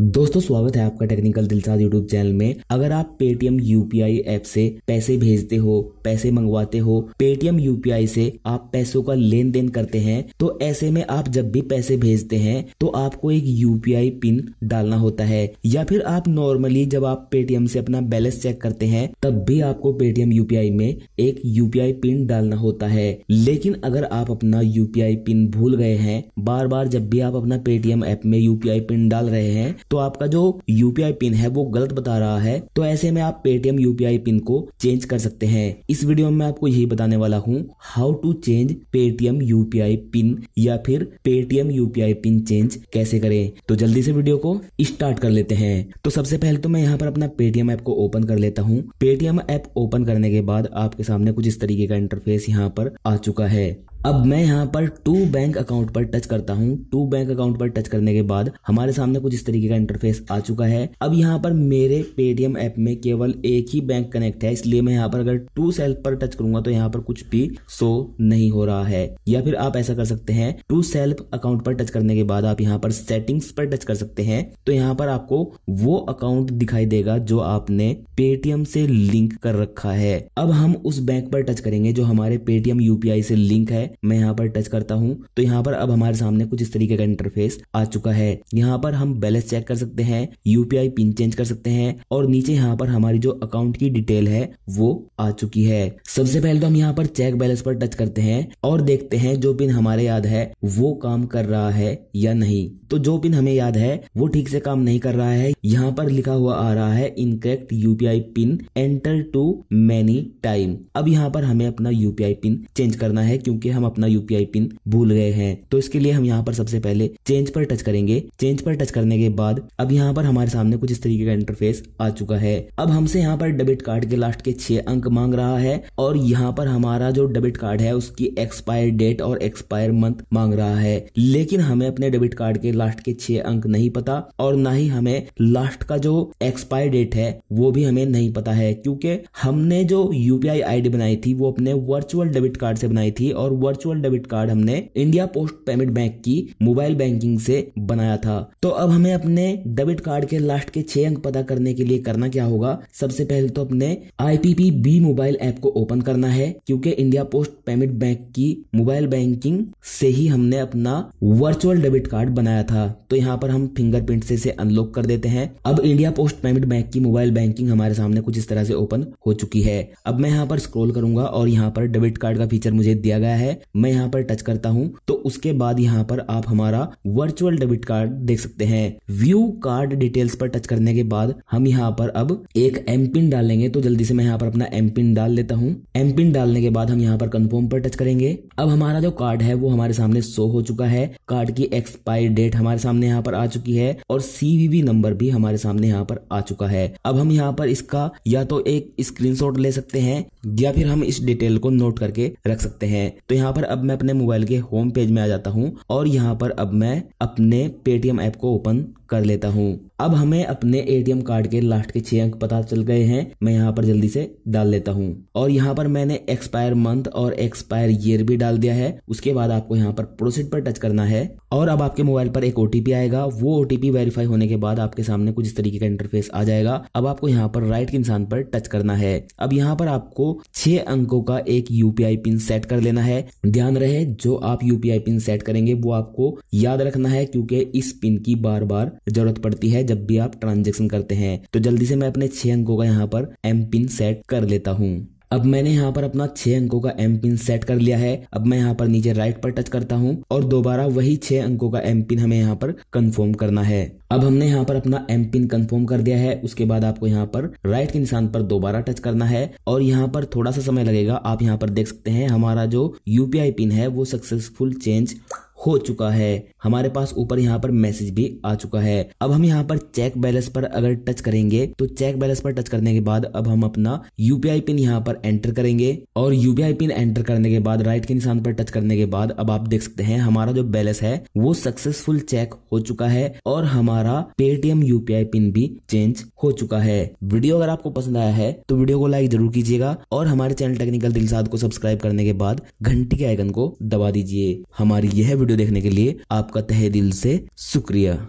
दोस्तों स्वागत है आपका टेक्निकल दिलसाद यूट्यूब चैनल में अगर आप पेटीएम यूपीआई ऐप से पैसे भेजते हो पैसे मंगवाते हो पेटीएम यूपीआई से आप पैसों का लेन देन करते हैं तो ऐसे में आप जब भी पैसे भेजते हैं तो आपको एक यूपीआई पिन डालना होता है या फिर आप नॉर्मली जब आप पेटीएम से अपना बैलेंस चेक करते हैं तब भी आपको पेटीएम यूपीआई में एक यूपीआई पिन डालना होता है लेकिन अगर आप अपना यूपीआई पिन भूल गए हैं बार बार जब भी आप अपना पेटीएम ऐप में यूपीआई पिन डाल रहे हैं तो आपका जो यूपीआई पिन है वो गलत बता रहा है तो ऐसे में आप पेटीएम यूपीआई पिन को चेंज कर सकते हैं इस वीडियो में आपको यही बताने वाला हूँ how to change Paytm UPI pin या फिर पेटीएम यूपीआई पिन चेंज कैसे करें तो जल्दी से वीडियो को स्टार्ट कर लेते हैं तो सबसे पहले तो मैं यहाँ पर अपना पेटीएम ऐप को ओपन कर लेता हूँ पेटीएम ऐप ओपन करने के बाद आपके सामने कुछ इस तरीके का इंटरफेस यहाँ पर आ चुका है अब मैं यहाँ पर टू बैंक अकाउंट पर टच करता हूँ टू बैंक अकाउंट पर टच करने के बाद हमारे सामने कुछ इस तरीके का इंटरफेस आ चुका है अब यहाँ पर मेरे पेटीएम ऐप में केवल एक ही बैंक कनेक्ट है इसलिए मैं यहाँ पर अगर टू सेल्फ पर टच करूंगा तो यहाँ पर कुछ भी शो नहीं हो रहा है या फिर आप ऐसा कर सकते हैं टू सेल्फ अकाउंट पर टच करने के बाद आप यहाँ पर सेटिंग्स पर टच कर सकते हैं तो यहाँ पर आपको वो अकाउंट दिखाई देगा जो आपने पेटीएम से लिंक कर रखा है अब हम उस बैंक पर टच करेंगे जो हमारे पेटीएम यूपीआई से लिंक है मैं यहाँ पर टच करता हूँ तो यहाँ पर अब हमारे सामने कुछ इस तरीके का इंटरफेस आ चुका है यहाँ पर हम बैलेंस चेक कर सकते हैं यूपीआई पिन चेंज कर सकते हैं और नीचे यहाँ पर हमारी जो अकाउंट की डिटेल है वो आ चुकी है सबसे पहले तो हम यहाँ पर चेक बैलेंस पर टच करते हैं और देखते हैं जो पिन हमारे याद है वो काम कर रहा है या नहीं तो जो पिन हमें याद है वो ठीक से काम नहीं कर रहा है यहाँ पर लिखा हुआ आ रहा है incorrect UPI pin enter too many time अब यहाँ पर हमें अपना यूपीआई पिन चेंज करना है क्योंकि हम हम अपना यूपीआई पिन भूल गए हैं तो इसके लिए हम यहाँ पर सबसे पहले चेंज पर टच करेंगे चेंज पर टच करने के बाद अब यहाँ पर हमारे सामने कुछ इस तरीके का इंटरफेस आ चुका है अब हमसे यहाँ पर डेबिट कार्ड के लास्ट के छह अंक मांग रहा है और यहाँ पर हमारा जो डेबिट कार्ड है उसकी एक्सपायर डेट और एक्सपायर मंथ मांग रहा है लेकिन हमें अपने डेबिट कार्ड के लास्ट के छह अंक नहीं पता और ना ही हमें लास्ट का जो एक्सपायर डेट है वो भी हमें नहीं पता है क्योंकि हमने जो यूपीआई आईडी बनाई थी वो अपने वर्चुअल डेबिट कार्ड से बनाई थी और वर्चुअल डेबिट कार्ड हमने इंडिया पोस्ट पेमेंट बैंक की मोबाइल बैंकिंग से बनाया था तो अब हमें अपने डेबिट कार्ड के लास्ट के छह अंक पता करने के लिए करना क्या होगा सबसे पहले तो अपने आईपीपी बी मोबाइल ऐप को ओपन करना है क्योंकि इंडिया पोस्ट पेमेंट बैंक की मोबाइल बैंकिंग से ही हमने अपना वर्चुअल डेबिट कार्ड बनाया था तो यहाँ पर हम फिंगरप्रिंट से इसे अनलॉक कर देते हैं अब इंडिया पोस्ट पेमेंट बैंक की मोबाइल बैंकिंग हमारे सामने कुछ इस तरह से ओपन हो चुकी है अब मैं यहाँ पर स्क्रोल करूंगा और यहाँ पर डेबिट कार्ड का फीचर मुझे दिया गया है है मैं यहाँ पर टच करता हूँ तो उसके बाद यहाँ पर आप हमारा वर्चुअल डेबिट कार्ड देख सकते हैं व्यू कार्ड डिटेल्स पर टच करने के बाद हम यहाँ पर अब एक एम पिन डालेंगे तो जल्दी से मैं यहाँ पर अपना एम पिन डाल लेता हूँ एम पिन डालने के बाद हम यहाँ पर कन्फर्म पर टच करेंगे अब हमारा जो कार्ड है वो हमारे सामने शो हो चुका है कार्ड की एक्सपायरी डेट हमारे सामने यहाँ पर आ चुकी है और सीवीवी नंबर भी हमारे सामने यहाँ पर आ चुका है अब हम यहाँ पर इसका या तो एक स्क्रीनशॉट ले सकते हैं या फिर हम इस डिटेल को नोट करके रख सकते हैं तो यहाँ यहाँ पर अब मैं अपने मोबाइल के होम पेज में आ जाता हूँ और यहाँ पर अब मैं अपने पेटीएम ऐप को ओपन कर लेता हूँ अब हमें अपने एटीएम कार्ड के लास्ट के छह अंक पता चल गए हैं मैं यहाँ पर जल्दी से डाल लेता हूँ और यहाँ पर मैंने एक्सपायर मंथ और एक्सपायर ईयर भी डाल दिया है उसके बाद आपको यहाँ पर प्रोसीड पर टच करना है और अब आपके मोबाइल पर एक ओटीपी आएगा वो ओटीपी वेरीफाई होने के बाद आपके सामने कुछ इस तरीके का इंटरफेस आ जाएगा अब आपको यहाँ पर राइट के इंसान पर टच करना है अब यहाँ पर आपको छह अंकों का एक यूपीआई पिन सेट कर लेना है ध्यान रहे जो आप यूपीआई पिन सेट करेंगे वो आपको याद रखना है क्योंकि इस पिन की बार बार जरूरत पड़ती है जब भी आप ट्रांजेक्शन करते हैं तो जल्दी से मैं अपने छह अंकों का यहाँ पर एम पिन सेट कर लेता हूँ अब मैंने यहाँ पर अपना छह अंकों का एम पिन सेट कर लिया है अब मैं यहाँ पर नीचे राइट पर टच करता हूँ और दोबारा वही छह अंकों का एम पिन हमें यहाँ पर कंफर्म करना है अब हमने यहाँ पर अपना एम पिन कंफर्म कर दिया है उसके बाद आपको यहाँ पर राइट के निशान पर दोबारा टच करना है और यहाँ पर थोड़ा सा समय लगेगा आप यहाँ पर देख सकते हैं हमारा जो यूपीआई पिन है वो सक्सेसफुल चेंज हो चुका है हमारे पास ऊपर यहाँ पर मैसेज भी आ चुका है अब हम यहाँ पर चेक बैलेंस पर अगर टच करेंगे तो चेक बैलेंस पर टच करने के बाद अब हम अपना यूपीआई पिन यहाँ पर एंटर करेंगे और यूपीआई पिन एंटर करने के बाद राइट के निशान पर टच करने के बाद अब आप देख सकते हैं हमारा जो बैलेंस है वो सक्सेसफुल चेक हो चुका है और हमारा पेटीएम यूपीआई पिन भी चेंज हो चुका है वीडियो अगर आपको पसंद आया है तो वीडियो को लाइक जरूर कीजिएगा और हमारे चैनल टेक्निकल दिलसाद को सब्सक्राइब करने के बाद घंटी के आइकन को दबा दीजिए हमारी यह वीडियो वीडियो देखने के लिए आपका तहे दिल से शुक्रिया